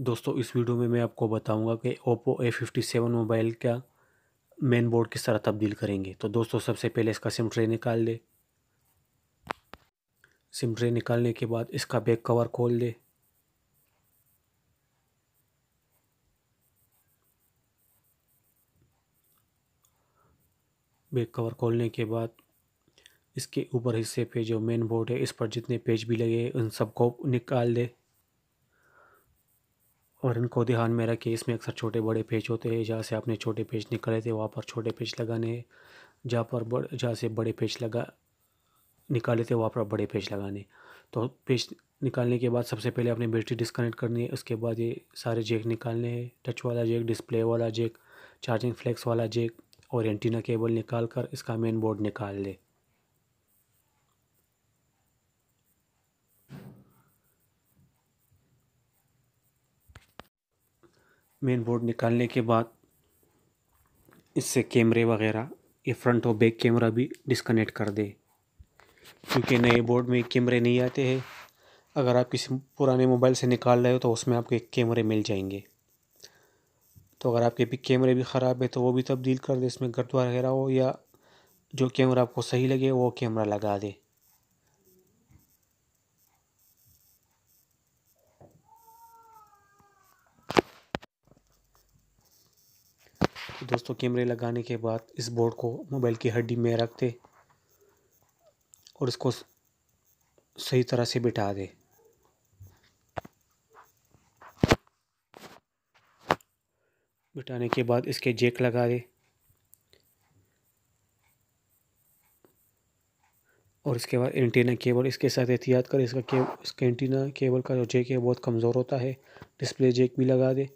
दोस्तों इस वीडियो में मैं आपको बताऊंगा कि Oppo A fifty seven mobile का मेन बोर्ड किस तरह तब्दील करेंगे तो दोस्तों सबसे पहले इसका सिम ट्रे निकाल दे सिम ट्रे निकालने के बाद इसका बैक कवर खोल दे बैक कवर खोलने के बाद इसके ऊपर हिस्से पे जो मेन बोर्ड है इस पर जितने पेज भी लगे उन सबको निकाल दे और इनको ध्यान में रखिए इसमें अक्सर छोटे बड़े पेज होते हैं जहाँ से आपने छोटे पेज निकाले थे वहाँ पर छोटे पेज लगाने जहाँ पर बड़े जहाँ से बड़े पेज लगा निकाले थे वहाँ पर बड़े पेज लगाने तो पेज निकालने के बाद सबसे पहले आपने बैटरी डिस्कनेक्ट करनी है उसके बाद ये सारे जेक निकालने हैं टच वाला जेक डिस्प्ले वाला जेक चार्जिंग फ्लैक्स वाला जेक और एंटीना केबल निकाल कर इसका मेन बोर्ड निकाल लें मेन बोर्ड निकालने के बाद इससे कैमरे वगैरह ये फ्रंट और बैक कैमरा भी डिस्कनेक्ट कर दे क्योंकि नए बोर्ड में कैमरे नहीं आते हैं अगर आप किसी पुराने मोबाइल से निकाल रहे हो तो उसमें आपको एक कैमरे मिल जाएंगे तो अगर आपके भी कैमरे भी ख़राब है तो वो भी तब्दील कर दे इसमें गर्द वगैरह हो या जो कैमरा आपको सही लगे वो कैमरा लगा दे दोस्तों कैमरे लगाने के बाद इस बोर्ड को मोबाइल की हड्डी में रख दे और इसको सही तरह से बिठा दे बिठाने के बाद इसके जेक लगा दे और इसके बाद एंटीना केबल इसके साथ एहतियात कर इसका के इसके एंटीना केबल का जो जेक है बहुत कमज़ोर होता है डिस्प्ले जेक भी लगा दे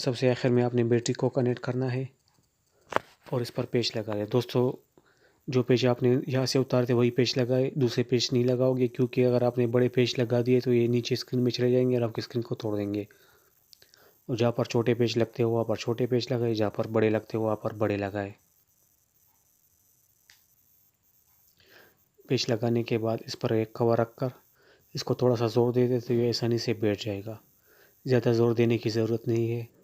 सबसे आखिर में आपने बैटरी को कनेक्ट करना है और इस पर पेच लगा दें दोस्तों जो पेज आपने यहाँ से उतारते वही पेज लगाए दूसरे पेज नहीं लगाओगे क्योंकि अगर आपने बड़े पेज लगा दिए तो ये नीचे स्क्रीन में चले जाएंगे और आपकी स्क्रीन को तोड़ देंगे और जहाँ पर छोटे पेज लगते हो वहाँ पर छोटे पेज लगाए जहाँ पर बड़े लगते हो वहाँ पर बड़े लगाए पेज लगाने के बाद इस पर एक कवर रख कर इसको थोड़ा सा ज़ोर दे दे तो ये आसानी से बैठ जाएगा ज़्यादा ज़ोर देने की ज़रूरत नहीं है